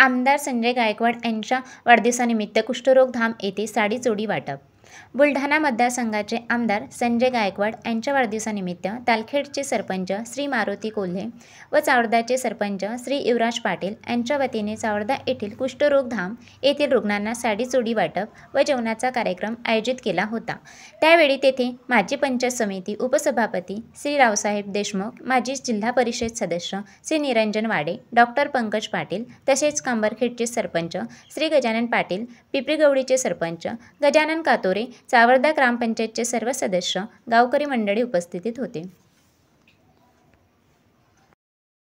आमदार संजय गायकवाड यांच्या वाढदिवसानिमित्त कुष्ठरोग धाम येथे साडी चोडी वाटप बुलढाणा मतदारसंघाचे आमदार संजय गायकवाड यांच्या वाढदिवसानिमित्त तालखेडचे सरपंच श्री मारुती कोल्हे व चावडदाचे सरपंच श्री युवराज पाटील यांच्या वतीने चावडदा येथील कुष्ठरोगधाम येथील रुग्णांना साडी चोडी वाटप व जेवणाचा कार्यक्रम आयोजित केला होता त्यावेळी तेथे माजी पंचायत समिती उपसभापती श्री रावसाहेब देशमुख माजी जिल्हा परिषद सदस्य श्री निरंजन वाडे डॉक्टर पंकज पाटील तसेच कांबरखेडचे सरपंच श्री गजानन पाटील पिपरीगवडीचे सरपंच गजानन कातोरे चावर्दा ग्रामपंचायतचे सर्व सदस्य गावकरी मंडळी उपस्थितीत होते